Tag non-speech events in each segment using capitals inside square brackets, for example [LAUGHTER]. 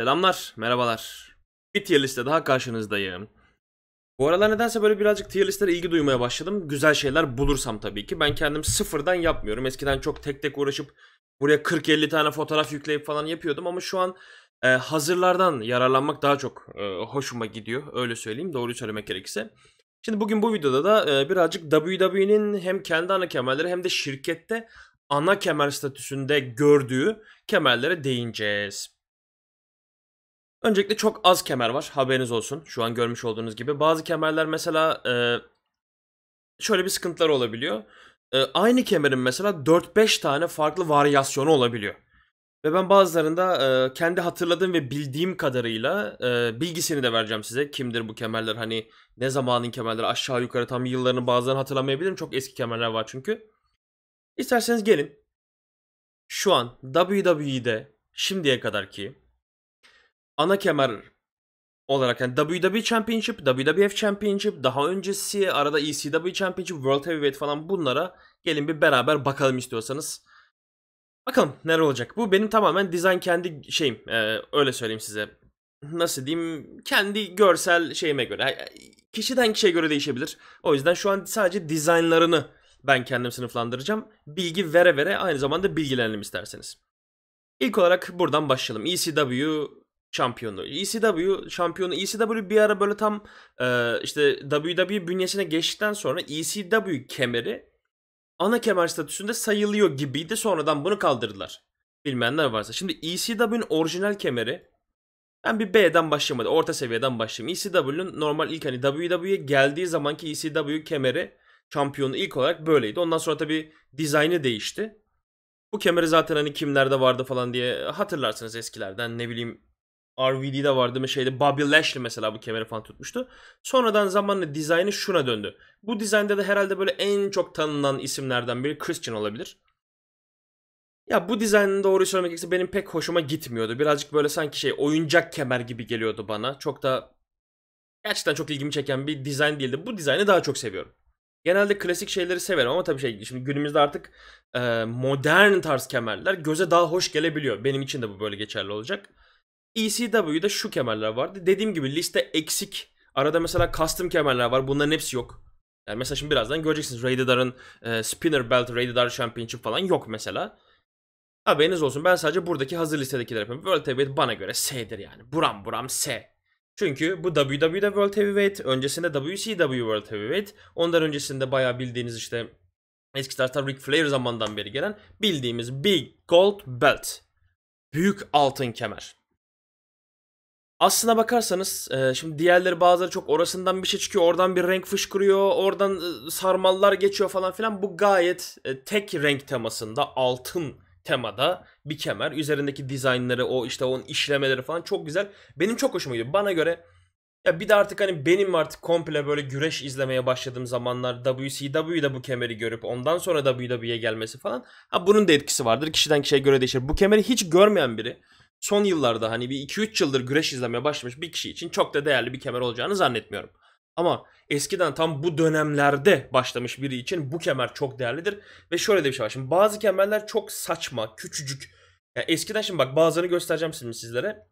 Selamlar, merhabalar. Bir tier liste daha karşınızdayım. Bu aralar nedense böyle birazcık tier listelere ilgi duymaya başladım. Güzel şeyler bulursam tabii ki. Ben kendim sıfırdan yapmıyorum. Eskiden çok tek tek uğraşıp buraya 40-50 tane fotoğraf yükleyip falan yapıyordum. Ama şu an e, hazırlardan yararlanmak daha çok e, hoşuma gidiyor. Öyle söyleyeyim, doğruyu söylemek gerekirse. Şimdi bugün bu videoda da e, birazcık WWE'nin hem kendi ana kemerleri hem de şirkette ana kemer statüsünde gördüğü kemerlere değineceğiz. Öncelikle çok az kemer var haberiniz olsun. Şu an görmüş olduğunuz gibi. Bazı kemerler mesela e, şöyle bir sıkıntılar olabiliyor. E, aynı kemerin mesela 4-5 tane farklı varyasyonu olabiliyor. Ve ben bazılarında e, kendi hatırladığım ve bildiğim kadarıyla e, bilgisini de vereceğim size. Kimdir bu kemerler hani ne zamanın kemerleri aşağı yukarı tam yıllarını bazılarını hatırlamayabilirim. Çok eski kemerler var çünkü. İsterseniz gelin. Şu an WWE'de şimdiye kadar ki ana kemer olarak yani WWE Championship, WWF Championship, daha öncesi arada ECW e Championship, World Heavyweight falan bunlara gelin bir beraber bakalım istiyorsanız. Bakalım neler olacak. Bu benim tamamen dizayn kendi şeyim. Ee, öyle söyleyeyim size. Nasıl diyeyim? Kendi görsel şeyime göre. Kişiden kişiye göre değişebilir. O yüzden şu an sadece dizaynlarını ben kendim sınıflandıracağım. Bilgi vere vere aynı zamanda bilgilenelim isterseniz. İlk olarak buradan başlayalım. ECW e şampiyonu. ECW şampiyonu. ECW bir ara böyle tam e, işte WWE bünyesine geçtikten sonra ECW kemeri ana kemer statüsünde sayılıyor gibiydi. Sonradan bunu kaldırdılar. Bilmeyenler varsa. Şimdi ECW'nin orijinal kemeri ben bir B'den başlamadım. Orta seviyeden başladım. ECW'nin normal ilk hani WWE'ye geldiği zamanki ECW kemeri şampiyonu ilk olarak böyleydi. Ondan sonra tabii dizaynı değişti. Bu kemeri zaten hani kimlerde vardı falan diye hatırlarsınız eskilerden ne bileyim RVD'de var değil mi? Şeyde Bobby Lashley mesela bu kemeri falan tutmuştu. Sonradan zamanla dizaynı şuna döndü. Bu dizaynda da herhalde böyle en çok tanınan isimlerden biri Christian olabilir. Ya bu dizaynın doğruyu söylemek gerekirse benim pek hoşuma gitmiyordu. Birazcık böyle sanki şey oyuncak kemer gibi geliyordu bana. Çok da gerçekten çok ilgimi çeken bir dizayn değildi. Bu dizaynı daha çok seviyorum. Genelde klasik şeyleri severim ama tabii şey şimdi günümüzde artık e, modern tarz kemerler göze daha hoş gelebiliyor. Benim için de bu böyle geçerli olacak. ECW'de şu kemerler vardı. Dediğim gibi liste eksik. Arada mesela custom kemerler var. Bunların hepsi yok. Yani mesela şimdi birazdan göreceksiniz. Raider'ın e, Spinner Belt, Raider Championship falan yok mesela. Haberiniz olsun. Ben sadece buradaki hazır listedekileri yapıyorum. World Heavyweight bana göre S'dir yani. Buram buram S. Çünkü bu WWE'de World Heavyweight, öncesinde WCW World Heavyweight, ondan öncesinde bayağı bildiğiniz işte eski tarihte Ric Flair zamandan beri gelen bildiğimiz Big Gold Belt. Büyük altın kemer. Aslına bakarsanız e, şimdi diğerleri bazıları çok orasından bir şey çıkıyor. Oradan bir renk fışkırıyor. Oradan e, sarmallar geçiyor falan filan. Bu gayet e, tek renk temasında altın temada bir kemer. Üzerindeki dizaynları o işte onun işlemeleri falan çok güzel. Benim çok hoşuma gidiyor. Bana göre ya bir de artık hani benim artık komple böyle güreş izlemeye başladığım zamanlar WCW'da bu kemeri görüp ondan sonra WWE'ye gelmesi falan. Ha bunun da etkisi vardır. Kişiden kişiye göre değişir. Bu kemeri hiç görmeyen biri son yıllarda hani bir 2-3 yıldır güreş izlemeye başlamış bir kişi için çok da değerli bir kemer olacağını zannetmiyorum. Ama eskiden tam bu dönemlerde başlamış biri için bu kemer çok değerlidir. Ve şöyle de bir şey var. Şimdi bazı kemerler çok saçma, küçücük. Yani eskiden şimdi bak bazılarını göstereceğim şimdi sizlere.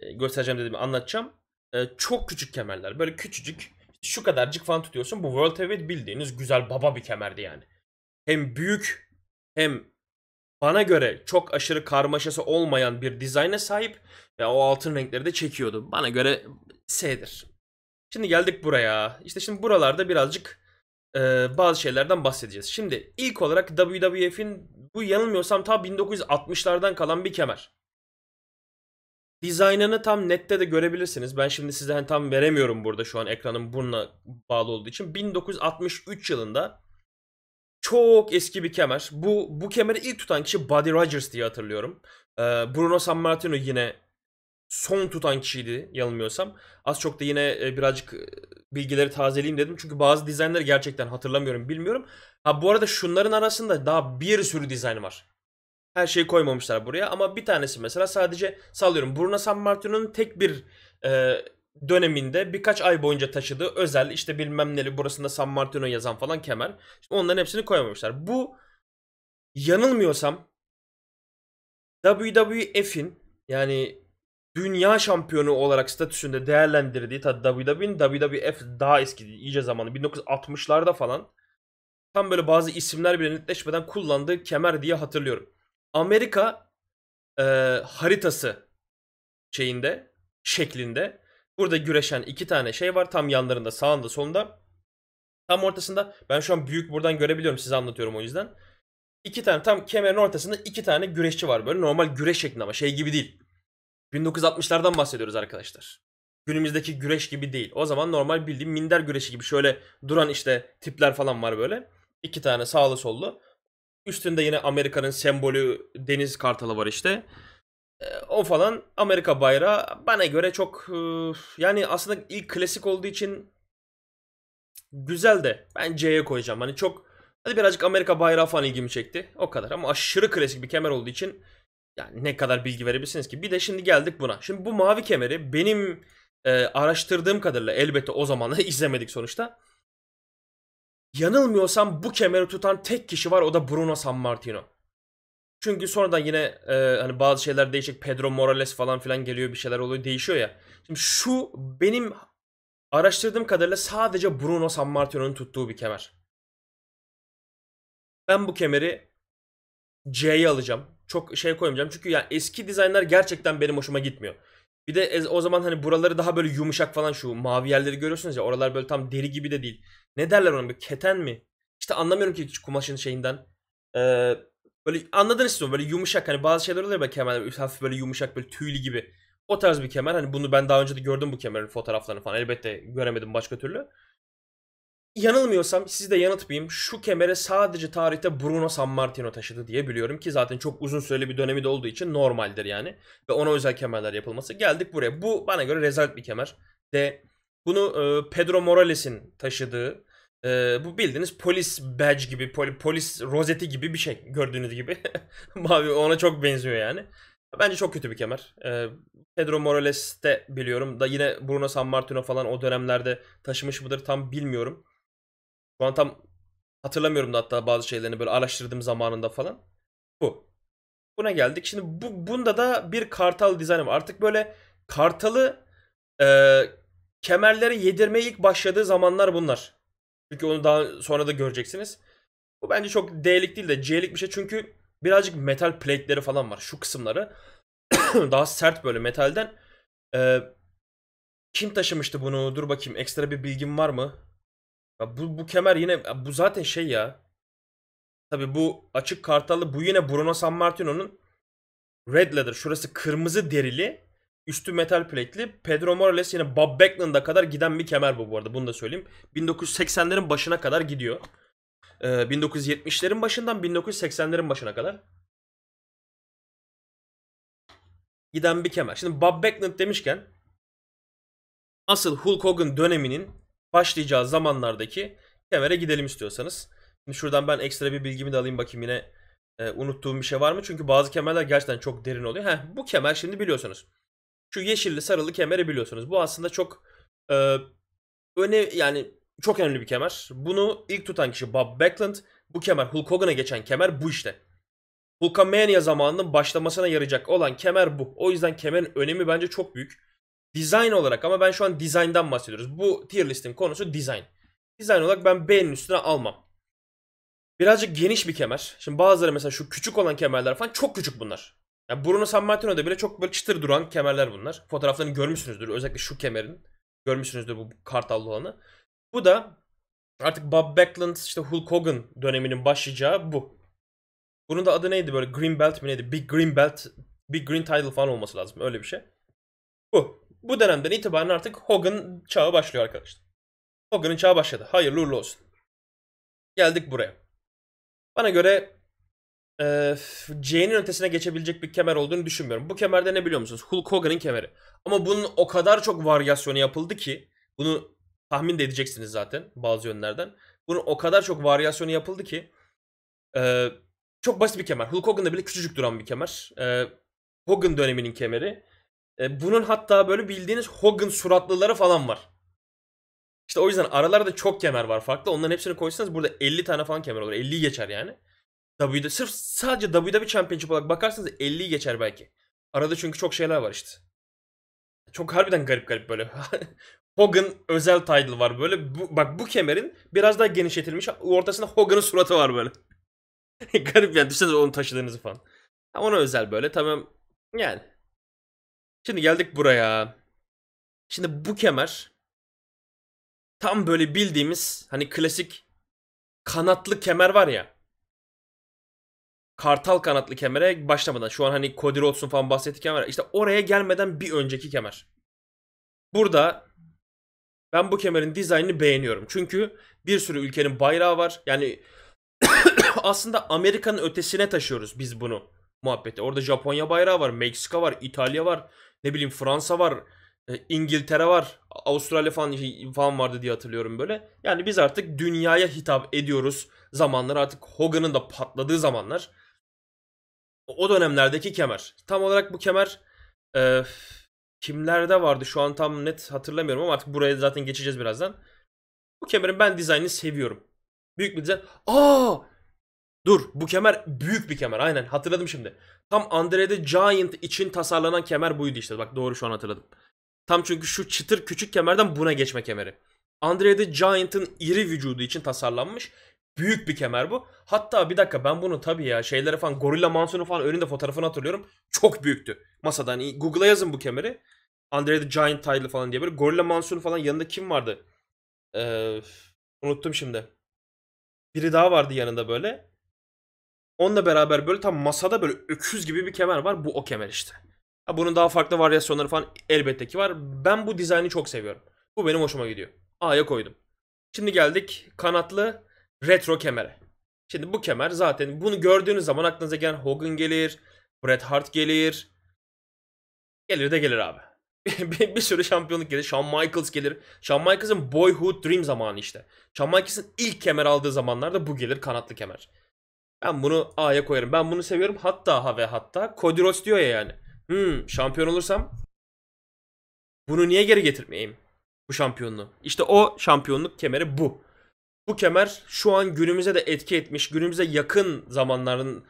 E, göstereceğim dedim anlatacağım. E, çok küçük kemerler. Böyle küçücük. Şu kadarcık falan tutuyorsun. Bu World Heavyweight bildiğiniz güzel baba bir kemerdi yani. Hem büyük hem bana göre çok aşırı karmaşası olmayan bir dizayna sahip ve o altın renkleri de çekiyordu. Bana göre S'dir. Şimdi geldik buraya. İşte şimdi buralarda birazcık e, bazı şeylerden bahsedeceğiz. Şimdi ilk olarak WWF'in bu yanılmıyorsam ta 1960'lardan kalan bir kemer. Dizaynını tam nette de görebilirsiniz. Ben şimdi size hani tam veremiyorum burada şu an ekranın bununla bağlı olduğu için. 1963 yılında çok eski bir kemer. Bu bu kemeri ilk tutan kişi Buddy Rogers diye hatırlıyorum. Ee, Bruno Sammartino yine son tutan kişiydi yanılmıyorsam. Az çok da yine e, birazcık e, bilgileri tazeleyeyim dedim. Çünkü bazı dizaynları gerçekten hatırlamıyorum, bilmiyorum. Ha bu arada şunların arasında daha bir sürü dizayn var. Her şeyi koymamışlar buraya ama bir tanesi mesela sadece sallıyorum. Bruno San Martino'nun tek bir e, döneminde birkaç ay boyunca taşıdığı özel işte bilmem neli burasında San Martino yazan falan kemer. İşte onların hepsini koymamışlar. Bu yanılmıyorsam WWF'in yani dünya şampiyonu olarak statüsünde değerlendirdiği tabi WWE'nin WWF daha eski iyice zamanı 1960'larda falan tam böyle bazı isimler bile netleşmeden kullandığı kemer diye hatırlıyorum. Amerika e, haritası şeyinde şeklinde Burada güreşen iki tane şey var. Tam yanlarında sağında solunda. Tam ortasında ben şu an büyük buradan görebiliyorum size anlatıyorum o yüzden. İki tane tam kemerin ortasında iki tane güreşçi var böyle normal güreş şeklinde ama şey gibi değil. 1960'lardan bahsediyoruz arkadaşlar. Günümüzdeki güreş gibi değil. O zaman normal bildiğim minder güreşi gibi şöyle duran işte tipler falan var böyle. İki tane sağlı sollu. Üstünde yine Amerika'nın sembolü deniz kartalı var işte. Ee, o falan Amerika bayrağı bana göre çok e, yani aslında ilk klasik olduğu için güzel de ben C'ye koyacağım. Hani çok hadi birazcık Amerika bayrağı falan ilgimi çekti. O kadar ama aşırı klasik bir kemer olduğu için yani ne kadar bilgi verebilirsiniz ki? Bir de şimdi geldik buna. Şimdi bu mavi kemeri benim e, araştırdığım kadarıyla elbette o zaman [LAUGHS] izlemedik sonuçta. Yanılmıyorsam bu kemeri tutan tek kişi var o da Bruno Sammartino. Çünkü sonradan yine e, hani bazı şeyler değişik Pedro Morales falan filan geliyor bir şeyler oluyor değişiyor ya. Şimdi şu benim araştırdığım kadarıyla sadece Bruno Sammartino'nun tuttuğu bir kemer. Ben bu kemeri C'ye alacağım. Çok şey koymayacağım. Çünkü yani eski dizaynlar gerçekten benim hoşuma gitmiyor. Bir de o zaman hani buraları daha böyle yumuşak falan şu mavi yerleri görüyorsunuz ya oralar böyle tam deri gibi de değil. Ne derler ona bir keten mi? İşte anlamıyorum ki kumaşın şeyinden. Eee Böyle anladın istiyorum böyle yumuşak hani bazı şeyler oluyor ya kemer hafif böyle yumuşak böyle tüylü gibi. O tarz bir kemer hani bunu ben daha önce de gördüm bu kemerin fotoğraflarını falan elbette göremedim başka türlü. Yanılmıyorsam sizi de yanıtmayayım şu kemeri sadece tarihte Bruno San Martino taşıdı diye biliyorum ki zaten çok uzun süreli bir dönemi de olduğu için normaldir yani. Ve ona özel kemerler yapılması. Geldik buraya. Bu bana göre rezalet bir kemer. De bunu Pedro Morales'in taşıdığı ee, bu bildiğiniz polis badge gibi, poli, polis rozeti gibi bir şey gördüğünüz gibi. [LAUGHS] Mavi ona çok benziyor yani. Bence çok kötü bir kemer. Ee, Pedro Morales de biliyorum da yine Bruno San Martino falan o dönemlerde taşımış mıdır tam bilmiyorum. Şu an tam hatırlamıyorum da hatta bazı şeylerini böyle araştırdığım zamanında falan. Bu. Buna geldik. Şimdi bu bunda da bir kartal dizaynı var. Artık böyle kartalı e, kemerlere yedirmeye ilk başladığı zamanlar bunlar. Çünkü onu daha sonra da göreceksiniz. Bu bence çok D'lik değil de C'lik bir şey. Çünkü birazcık metal plate'leri falan var. Şu kısımları. [CLEARS THROAT] daha sert böyle metalden. Ee, kim taşımıştı bunu? Dur bakayım. Ekstra bir bilgim var mı? Ya bu, bu kemer yine bu zaten şey ya. Tabi bu açık kartallı bu yine Bruno San Martino'nun Red Leather. Şurası kırmızı derili üstü metal plekli. Pedro Morales yine Bob Backlund'a kadar giden bir kemer bu bu arada. Bunu da söyleyeyim. 1980'lerin başına kadar gidiyor. Ee, 1970'lerin başından 1980'lerin başına kadar. Giden bir kemer. Şimdi Bob Backlund demişken asıl Hulk Hogan döneminin başlayacağı zamanlardaki kemere gidelim istiyorsanız. Şimdi şuradan ben ekstra bir bilgimi de alayım bakayım yine e, unuttuğum bir şey var mı? Çünkü bazı kemerler gerçekten çok derin oluyor. Heh, bu kemer şimdi biliyorsunuz. Şu yeşilli sarılı kemeri biliyorsunuz. Bu aslında çok e, öne yani çok önemli bir kemer. Bunu ilk tutan kişi Bob Backlund. Bu kemer Hulk Hogan'a geçen kemer bu işte. Hulkamania zamanının başlamasına yarayacak olan kemer bu. O yüzden kemerin önemi bence çok büyük. Design olarak ama ben şu an design'dan bahsediyoruz. Bu tier listin konusu design. Design olarak ben B'nin üstüne almam. Birazcık geniş bir kemer. Şimdi bazıları mesela şu küçük olan kemerler falan çok küçük bunlar. Yani Bruno Sammartino'da bile çok böyle çıtır duran kemerler bunlar. Fotoğraflarını görmüşsünüzdür. Özellikle şu kemerin. Görmüşsünüzdür bu kartallı olanı. Bu da artık Bob Backlund işte Hulk Hogan döneminin başlayacağı bu. Bunun da adı neydi böyle Green Belt mi neydi? Big Green Belt, Big Green Title falan olması lazım. Öyle bir şey. Bu. Bu dönemden itibaren artık Hogan çağı başlıyor arkadaşlar. Hogan'ın çağı başladı. Hayırlı uğurlu olsun. Geldik buraya. Bana göre e, C'nin ötesine geçebilecek bir kemer olduğunu düşünmüyorum. Bu kemerde ne biliyor musunuz? Hulk Hogan'ın kemeri. Ama bunun o kadar çok varyasyonu yapıldı ki bunu tahmin de edeceksiniz zaten bazı yönlerden. Bunun o kadar çok varyasyonu yapıldı ki e, çok basit bir kemer. Hulk Hogan'da bile küçücük duran bir kemer. E, Hogan döneminin kemeri. E, bunun hatta böyle bildiğiniz Hogan suratlıları falan var. İşte o yüzden aralarda çok kemer var farklı. Onların hepsini koysanız burada 50 tane falan kemer olur. 50'yi geçer yani. W'de sırf sadece W'de bir championship olarak bakarsanız 50'yi geçer belki. Arada çünkü çok şeyler var işte. Çok harbiden garip garip böyle. [LAUGHS] Hogan özel title var böyle. Bu, bak bu kemerin biraz daha genişletilmiş. Ortasında Hogan'ın suratı var böyle. [LAUGHS] garip yani düşünsenize onu taşıdığınızı falan. Ha, ona özel böyle tamam. Yani. Şimdi geldik buraya. Şimdi bu kemer tam böyle bildiğimiz hani klasik kanatlı kemer var ya kartal kanatlı kemere başlamadan şu an hani Cody Rhodes'un falan bahsettiği kemer işte oraya gelmeden bir önceki kemer. Burada ben bu kemerin dizaynını beğeniyorum. Çünkü bir sürü ülkenin bayrağı var. Yani [COUGHS] aslında Amerika'nın ötesine taşıyoruz biz bunu muhabbeti. Orada Japonya bayrağı var, Meksika var, İtalya var, ne bileyim Fransa var, e, İngiltere var, Avustralya falan, şey, falan vardı diye hatırlıyorum böyle. Yani biz artık dünyaya hitap ediyoruz zamanlar artık Hogan'ın da patladığı zamanlar o dönemlerdeki kemer. Tam olarak bu kemer e, kimlerde vardı şu an tam net hatırlamıyorum ama artık buraya zaten geçeceğiz birazdan. Bu kemerin ben dizaynını seviyorum. Büyük bir dizayn. Aa! Dur bu kemer büyük bir kemer aynen hatırladım şimdi. Tam Andre the Giant için tasarlanan kemer buydu işte bak doğru şu an hatırladım. Tam çünkü şu çıtır küçük kemerden buna geçme kemeri. Andre the Giant'ın iri vücudu için tasarlanmış Büyük bir kemer bu. Hatta bir dakika ben bunu tabii ya şeylere falan Gorilla Mansur'un falan önünde fotoğrafını hatırlıyorum. Çok büyüktü. Masadan hani Google'a yazın bu kemeri. Andre the Giant Title falan diye böyle. Gorilla Mansur'un falan yanında kim vardı? Ee, unuttum şimdi. Biri daha vardı yanında böyle. Onunla beraber böyle tam masada böyle öküz gibi bir kemer var. Bu o kemer işte. Ha, bunun daha farklı varyasyonları falan elbette ki var. Ben bu dizayni çok seviyorum. Bu benim hoşuma gidiyor. A'ya koydum. Şimdi geldik kanatlı retro kemere. Şimdi bu kemer zaten bunu gördüğünüz zaman aklınıza gelen Hogan gelir, Bret Hart gelir. Gelir de gelir abi. [LAUGHS] bir, bir sürü şampiyonluk gelir. Shawn Michaels gelir. Shawn Michaels'ın Boyhood Dream zamanı işte. Shawn Michaels'ın ilk kemer aldığı zamanlarda bu gelir kanatlı kemer. Ben bunu A'ya koyarım. Ben bunu seviyorum. Hatta ha ve hatta Cody Rhodes diyor ya yani. Hmm, şampiyon olursam bunu niye geri getirmeyeyim? Bu şampiyonluğu. İşte o şampiyonluk kemeri bu bu kemer şu an günümüze de etki etmiş. Günümüze yakın zamanların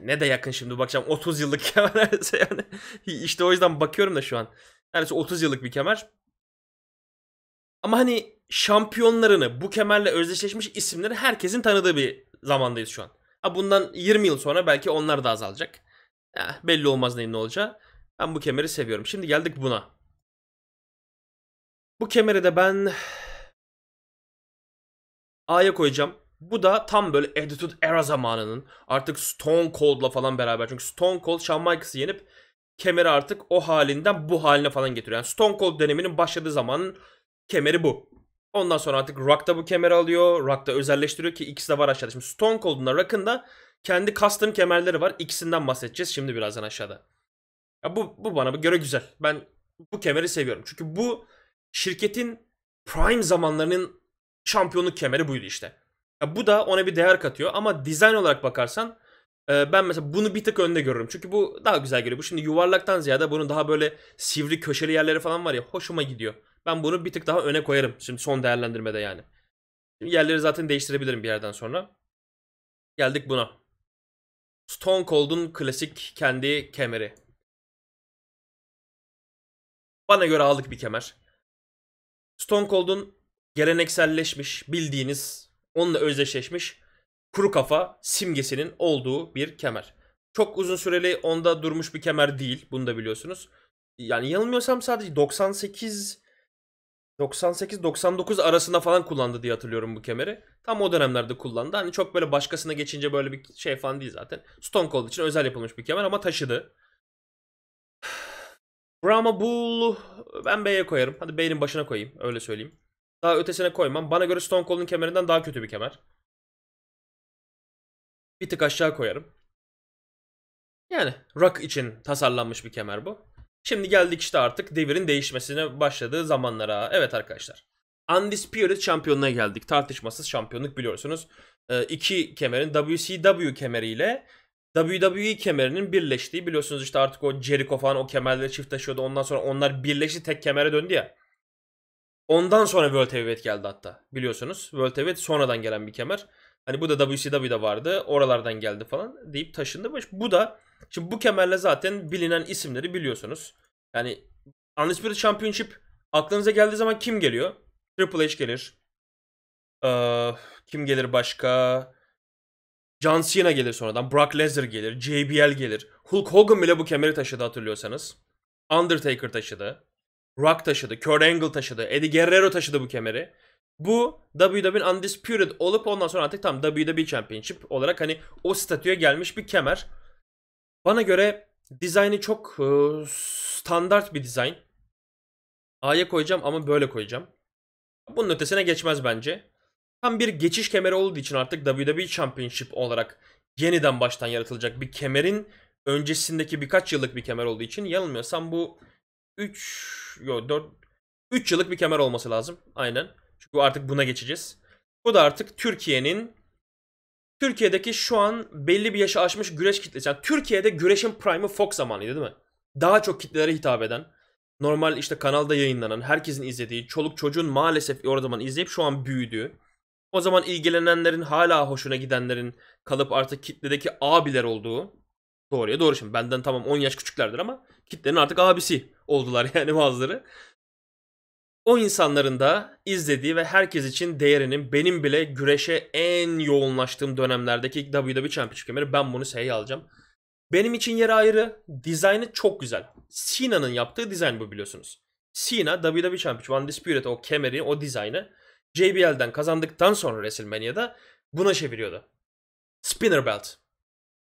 ne de yakın şimdi bakacağım 30 yıllık [LAUGHS] kemer yani işte o yüzden bakıyorum da şu an. yani 30 yıllık bir kemer. Ama hani şampiyonlarını bu kemerle özdeşleşmiş isimleri herkesin tanıdığı bir zamandayız şu an. Ha bundan 20 yıl sonra belki onlar da azalacak. Ya, belli olmaz neyin ne olacağı. Ben bu kemeri seviyorum. Şimdi geldik buna. Bu kemeri de ben A'ya koyacağım. Bu da tam böyle Attitude Era zamanının artık Stone Cold'la falan beraber. Çünkü Stone Cold Shawn Michaels'ı yenip kemeri artık o halinden bu haline falan getiriyor. Yani Stone Cold döneminin başladığı zamanın kemeri bu. Ondan sonra artık Rock da bu kemeri alıyor. Rock da özelleştiriyor ki ikisi de var aşağıda. Şimdi Stone Cold'un da Rock'ın da kendi custom kemerleri var. İkisinden bahsedeceğiz şimdi birazdan aşağıda. Ya bu, bu bana göre güzel. Ben bu kemeri seviyorum. Çünkü bu şirketin prime zamanlarının şampiyonluk kemeri buydu işte. Ya bu da ona bir değer katıyor ama dizayn olarak bakarsan e, ben mesela bunu bir tık önde görürüm. Çünkü bu daha güzel geliyor. Bu şimdi yuvarlaktan ziyade bunun daha böyle sivri köşeli yerleri falan var ya hoşuma gidiyor. Ben bunu bir tık daha öne koyarım şimdi son değerlendirmede yani. Şimdi yerleri zaten değiştirebilirim bir yerden sonra. Geldik buna. Stone Cold'un klasik kendi kemeri. Bana göre aldık bir kemer. Stone Cold'un gelenekselleşmiş, bildiğiniz, onunla özdeşleşmiş kuru kafa simgesinin olduğu bir kemer. Çok uzun süreli onda durmuş bir kemer değil. Bunu da biliyorsunuz. Yani yanılmıyorsam sadece 98 98-99 arasında falan kullandı diye hatırlıyorum bu kemeri. Tam o dönemlerde kullandı. Hani çok böyle başkasına geçince böyle bir şey falan değil zaten. Stone Cold için özel yapılmış bir kemer ama taşıdı. [SIGHS] Brahma Bull ben B'ye koyarım. Hadi B'nin başına koyayım öyle söyleyeyim. Daha ötesine koymam. Bana göre Stone Cold'un kemerinden daha kötü bir kemer. Bir tık aşağı koyarım. Yani rock için tasarlanmış bir kemer bu. Şimdi geldik işte artık devirin değişmesine başladığı zamanlara. Evet arkadaşlar. Undisputed şampiyonluğa geldik. Tartışmasız şampiyonluk biliyorsunuz. E, iki kemerin WCW kemeriyle WWE kemerinin birleştiği biliyorsunuz işte artık o Jericho falan o kemerleri çift taşıyordu. Ondan sonra onlar birleşti tek kemere döndü ya. Ondan sonra World Heavyweight geldi hatta biliyorsunuz. World Heavyweight sonradan gelen bir kemer. Hani bu da WCW'da vardı. Oralardan geldi falan deyip taşındı. Bu da şimdi bu kemerle zaten bilinen isimleri biliyorsunuz. Yani Undisputed Championship aklınıza geldiği zaman kim geliyor? Triple H gelir. Ee, kim gelir başka? John Cena gelir sonradan. Brock Lesnar gelir. JBL gelir. Hulk Hogan bile bu kemeri taşıdı hatırlıyorsanız. Undertaker taşıdı. Rock taşıdı, Kurt Angle taşıdı, Eddie Guerrero taşıdı bu kemeri. Bu WWE Undisputed olup ondan sonra artık tam WWE Championship olarak hani o statüye gelmiş bir kemer. Bana göre dizaynı çok e, standart bir dizayn. A'ya koyacağım ama böyle koyacağım. Bunun ötesine geçmez bence. Tam bir geçiş kemeri olduğu için artık WWE Championship olarak yeniden baştan yaratılacak bir kemerin öncesindeki birkaç yıllık bir kemer olduğu için yanılmıyorsam bu 3 yok 4 3 yıllık bir kemer olması lazım. Aynen. Çünkü artık buna geçeceğiz. Bu da artık Türkiye'nin Türkiye'deki şu an belli bir yaşı aşmış güreş kitlesi. Yani Türkiye'de güreşin prime'ı Fox zamanıydı değil mi? Daha çok kitlelere hitap eden, normal işte kanalda yayınlanan, herkesin izlediği, çoluk çocuğun maalesef o zaman izleyip şu an büyüdüğü, o zaman ilgilenenlerin hala hoşuna gidenlerin kalıp artık kitledeki abiler olduğu. Doğruya doğru şimdi benden tamam 10 yaş küçüklerdir ama kitlenin artık abisi oldular [LAUGHS] yani bazıları. O insanların da izlediği ve herkes için değerinin benim bile güreşe en yoğunlaştığım dönemlerdeki WWE Championship kemeri ben bunu seyye alacağım. Benim için yeri ayrı. Dizaynı çok güzel. Cena'nın yaptığı dizayn bu biliyorsunuz. Cena WWE Championship Undisputed o kemeri o dizaynı JBL'den kazandıktan sonra WrestleMania'da buna çeviriyordu. Spinner Belt.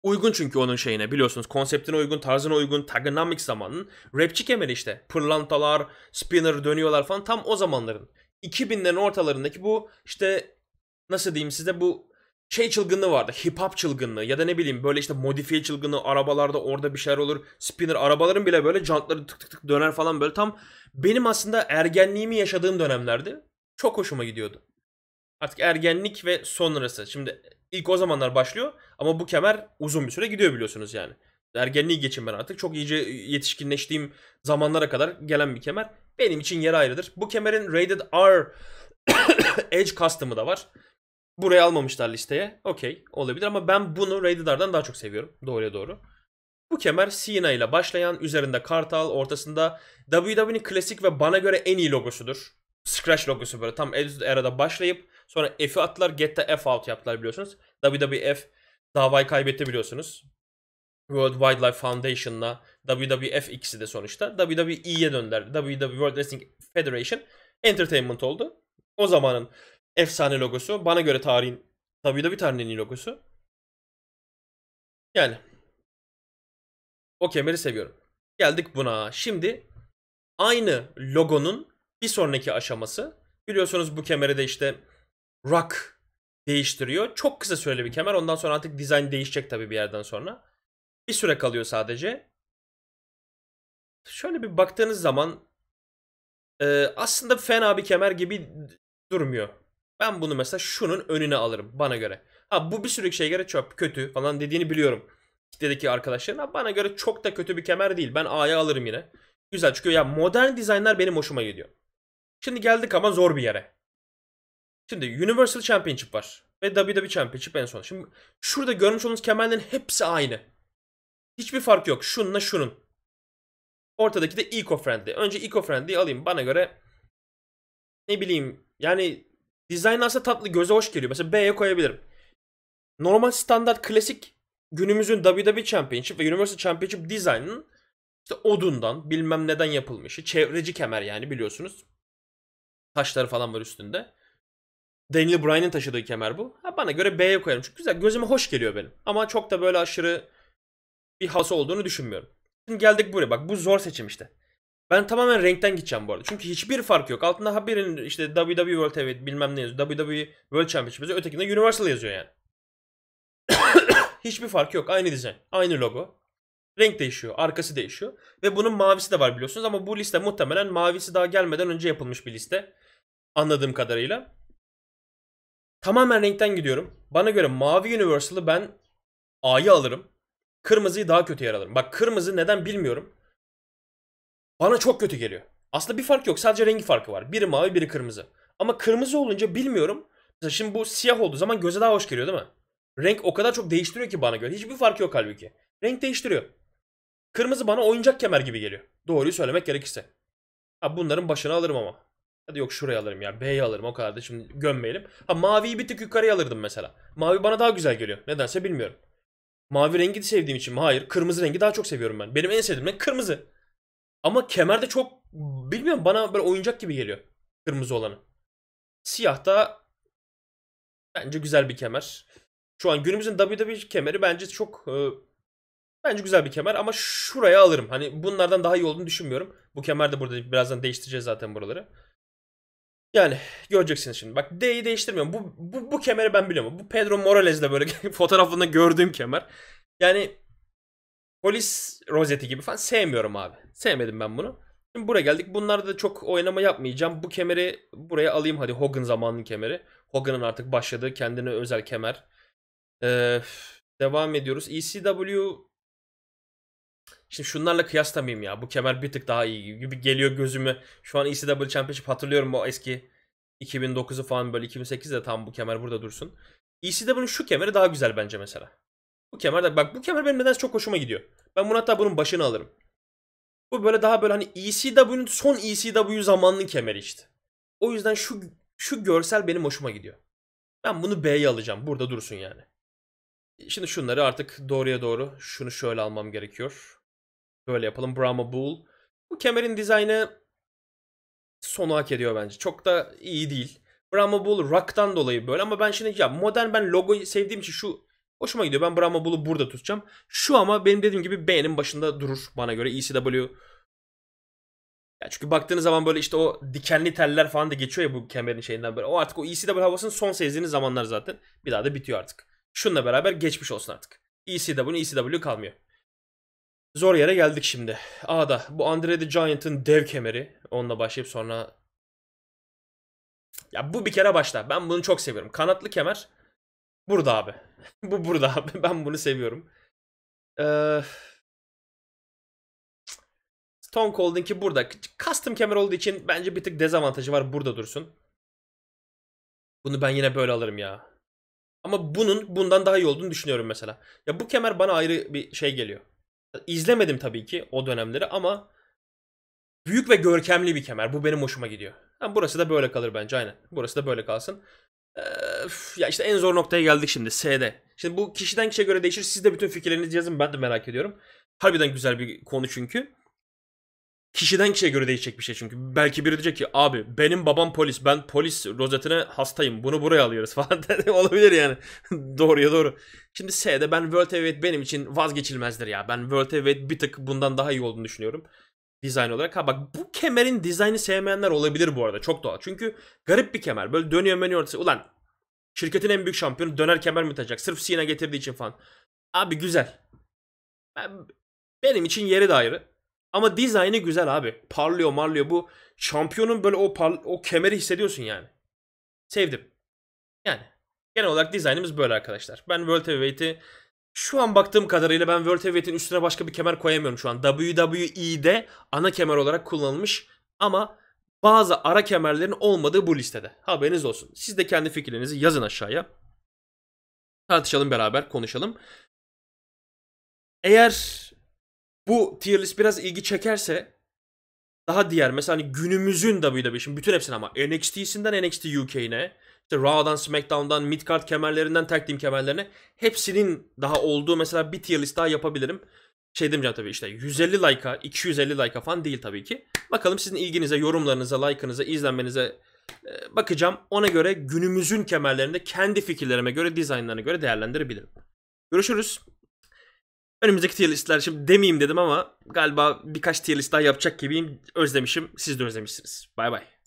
Uygun çünkü onun şeyine biliyorsunuz konseptine uygun, tarzına uygun, Tagonomics zamanın rapçi kemeri işte. Pırlantalar, spinner dönüyorlar falan tam o zamanların. 2000'lerin ortalarındaki bu işte nasıl diyeyim size bu şey çılgınlığı vardı. Hip hop çılgınlığı ya da ne bileyim böyle işte modifiye çılgınlığı arabalarda orada bir şeyler olur. Spinner arabaların bile böyle jantları tık tık tık döner falan böyle tam benim aslında ergenliğimi yaşadığım dönemlerdi. Çok hoşuma gidiyordu. Artık ergenlik ve sonrası. Şimdi ilk o zamanlar başlıyor ama bu kemer uzun bir süre gidiyor biliyorsunuz yani. Ergenliği geçin ben artık. Çok iyice yetişkinleştiğim zamanlara kadar gelen bir kemer. Benim için yer ayrıdır. Bu kemerin Rated R [COUGHS] Edge Custom'ı da var. Buraya almamışlar listeye. Okey olabilir ama ben bunu Rated R'dan daha çok seviyorum. Doğruya doğru. Bu kemer Sina ile başlayan, üzerinde kartal, ortasında WWE'nin klasik ve bana göre en iyi logosudur. Scratch logosu böyle tam Attitude Era'da başlayıp Sonra F'i attılar. Get the F out yaptılar biliyorsunuz. WWF davayı kaybetti biliyorsunuz. World Wildlife Foundation'la WWF ikisi de sonuçta WWE'ye döndüler. WWE World Wrestling Federation Entertainment oldu. O zamanın efsane logosu. Bana göre tarihin WWE tarihinin logosu. Yani o kemeri seviyorum. Geldik buna. Şimdi aynı logonun bir sonraki aşaması biliyorsunuz bu kemere de işte rock değiştiriyor. Çok kısa süreli bir kemer. Ondan sonra artık dizayn değişecek tabii bir yerden sonra. Bir süre kalıyor sadece. Şöyle bir baktığınız zaman e, aslında fena bir kemer gibi durmuyor. Ben bunu mesela şunun önüne alırım bana göre. Ha bu bir sürü şeye göre çöp, kötü falan dediğini biliyorum. Kitledeki arkadaşlarına bana göre çok da kötü bir kemer değil. Ben A'ya alırım yine. Güzel çünkü ya modern dizaynlar benim hoşuma gidiyor. Şimdi geldik ama zor bir yere. Şimdi Universal Championship var. Ve WWE Championship en son. Şimdi şurada görmüş olduğunuz kemerlerin hepsi aynı. Hiçbir fark yok. Şununla şunun. Ortadaki de eco-friendly. Önce eco Friendly alayım. Bana göre ne bileyim yani dizayn aslında tatlı göze hoş geliyor. Mesela B'ye koyabilirim. Normal standart klasik günümüzün WWE Championship ve Universal Championship dizaynının işte odundan bilmem neden yapılmışı. Çevreci kemer yani biliyorsunuz. Taşları falan var üstünde. Daniel Bryan'ın taşıdığı kemer bu. Ha, bana göre B'ye koyarım. Çünkü güzel gözüme hoş geliyor benim. Ama çok da böyle aşırı bir hası olduğunu düşünmüyorum. Şimdi geldik buraya. Bak bu zor seçim işte. Ben tamamen renkten gideceğim bu arada. Çünkü hiçbir fark yok. Altında haberin işte WWE World TV bilmem ne yazıyor. WWE World Championship yazıyor. Ötekinde Universal yazıyor yani. [COUGHS] hiçbir fark yok. Aynı dizayn. Aynı logo. Renk değişiyor. Arkası değişiyor. Ve bunun mavisi de var biliyorsunuz. Ama bu liste muhtemelen mavisi daha gelmeden önce yapılmış bir liste. Anladığım kadarıyla. Tamamen renkten gidiyorum. Bana göre mavi universal'ı ben A'yı alırım. Kırmızıyı daha kötü yer alırım. Bak kırmızı neden bilmiyorum. Bana çok kötü geliyor. Aslında bir fark yok. Sadece rengi farkı var. Biri mavi biri kırmızı. Ama kırmızı olunca bilmiyorum. Mesela şimdi bu siyah olduğu zaman göze daha hoş geliyor değil mi? Renk o kadar çok değiştiriyor ki bana göre. Hiçbir fark yok halbuki. Renk değiştiriyor. Kırmızı bana oyuncak kemer gibi geliyor. Doğruyu söylemek gerekirse. Ha bunların başına alırım ama. Hadi yok şuraya alırım ya. B'yi alırım o kadar da şimdi gömmeyelim. Ha maviyi bir tık yukarıya alırdım mesela. Mavi bana daha güzel geliyor. Nedense bilmiyorum. Mavi rengi de sevdiğim için mi? Hayır. Kırmızı rengi daha çok seviyorum ben. Benim en sevdiğim renk kırmızı. Ama kemer de çok bilmiyorum bana böyle oyuncak gibi geliyor. Kırmızı olanı. Siyah da bence güzel bir kemer. Şu an günümüzün WWE kemeri bence çok e, bence güzel bir kemer ama şuraya alırım. Hani bunlardan daha iyi olduğunu düşünmüyorum. Bu kemer de burada birazdan değiştireceğiz zaten buraları. Yani göreceksiniz şimdi. Bak D'yi değiştirmiyorum. Bu, bu, bu kemeri ben biliyorum. Bu Pedro Morales'de böyle [LAUGHS] fotoğraflarında gördüğüm kemer. Yani polis rozeti gibi falan sevmiyorum abi. Sevmedim ben bunu. Şimdi buraya geldik. Bunlarda da çok oynama yapmayacağım. Bu kemeri buraya alayım hadi. Hogan zamanının kemeri. Hogan'ın artık başladığı kendine özel kemer. Ee, devam ediyoruz. ECW Şimdi şunlarla kıyaslamayayım ya. Bu kemer bir tık daha iyi gibi geliyor gözüme. Şu an ECW Championship hatırlıyorum o eski 2009'u falan böyle 2008'de tam bu kemer burada dursun. ECW'nin şu kemeri daha güzel bence mesela. Bu kemer de bak bu kemer benim nedense çok hoşuma gidiyor. Ben bunu hatta bunun başını alırım. Bu böyle daha böyle hani ECW'nin son ECW zamanlı kemeri işte. O yüzden şu şu görsel benim hoşuma gidiyor. Ben bunu B'ye alacağım. Burada dursun yani. Şimdi şunları artık doğruya doğru şunu şöyle almam gerekiyor. Böyle yapalım. Brahma Bull. Bu kemerin dizaynı sonu hak ediyor bence. Çok da iyi değil. Brahma Bull Rock'tan dolayı böyle ama ben şimdi ya modern ben logo sevdiğim için şu hoşuma gidiyor. Ben Brahma Bull'u burada tutacağım. Şu ama benim dediğim gibi B'nin başında durur bana göre. ECW ya çünkü baktığınız zaman böyle işte o dikenli teller falan da geçiyor ya bu kemerin şeyinden böyle. O artık o ECW havasının son sezdiğiniz zamanlar zaten. Bir daha da bitiyor artık. Şununla beraber geçmiş olsun artık. ECW'nin ECW kalmıyor. Zor yere geldik şimdi. A'da bu Andre the Giant'ın dev kemeri. Onunla başlayıp sonra... Ya bu bir kere başla. Ben bunu çok seviyorum. Kanatlı kemer burada abi. [LAUGHS] bu burada abi. [LAUGHS] Ben bunu seviyorum. Ee... Stone ki burada. Custom kemer olduğu için bence bir tık dezavantajı var. Burada dursun. Bunu ben yine böyle alırım ya. Ama bunun bundan daha iyi olduğunu düşünüyorum mesela. Ya bu kemer bana ayrı bir şey geliyor. İzlemedim tabii ki o dönemleri ama büyük ve görkemli bir kemer. Bu benim hoşuma gidiyor. Yani burası da böyle kalır bence aynen. Burası da böyle kalsın. Ee, ya işte en zor noktaya geldik şimdi S'de. Şimdi bu kişiden kişiye göre değişir. Siz de bütün fikirlerinizi yazın. Ben de merak ediyorum. Harbiden güzel bir konu çünkü kişiden kişiye göre değişecek bir şey çünkü. Belki biri diyecek ki abi benim babam polis ben polis rozetine hastayım bunu buraya alıyoruz [LAUGHS] falan olabilir yani. [LAUGHS] Doğruya doğru. Şimdi S'de ben World Heavyweight benim için vazgeçilmezdir ya. Ben World Heavyweight bir tık bundan daha iyi olduğunu düşünüyorum. Dizayn olarak. Ha bak bu kemerin dizaynı sevmeyenler olabilir bu arada. Çok doğal. Çünkü garip bir kemer. Böyle dönüyor menüyor. Ulan şirketin en büyük şampiyonu döner kemer mi tacak Sırf Sina getirdiği için falan. Abi güzel. Ben, benim için yeri de ayrı. Ama dizaynı güzel abi. Parlıyor marlıyor bu. Şampiyonun böyle o par o kemeri hissediyorsun yani. Sevdim. Yani genel olarak dizaynımız böyle arkadaşlar. Ben World Heavyweight'i şu an baktığım kadarıyla ben World Heavyweight'in üstüne başka bir kemer koyamıyorum şu an. WWE'de ana kemer olarak kullanılmış ama bazı ara kemerlerin olmadığı bu listede. Haberiniz olsun. Siz de kendi fikirlerinizi yazın aşağıya. Tartışalım beraber, konuşalım. Eğer bu tier list biraz ilgi çekerse daha diğer mesela hani günümüzün WWE şimdi bütün hepsini ama NXT'sinden NXT UK'ine işte Raw'dan SmackDown'dan midcard kemerlerinden tag team kemerlerine hepsinin daha olduğu mesela bir tier list daha yapabilirim. Şey demeyeceğim tabii işte 150 like'a 250 like'a falan değil tabii ki. Bakalım sizin ilginize, yorumlarınıza, like'ınıza, izlenmenize e, bakacağım. Ona göre günümüzün kemerlerinde kendi fikirlerime göre, dizaynlarına göre değerlendirebilirim. Görüşürüz. Önümüzdeki tier listler şimdi demeyeyim dedim ama galiba birkaç tier list daha yapacak gibiyim. Özlemişim. Siz de özlemişsiniz. Bay bay.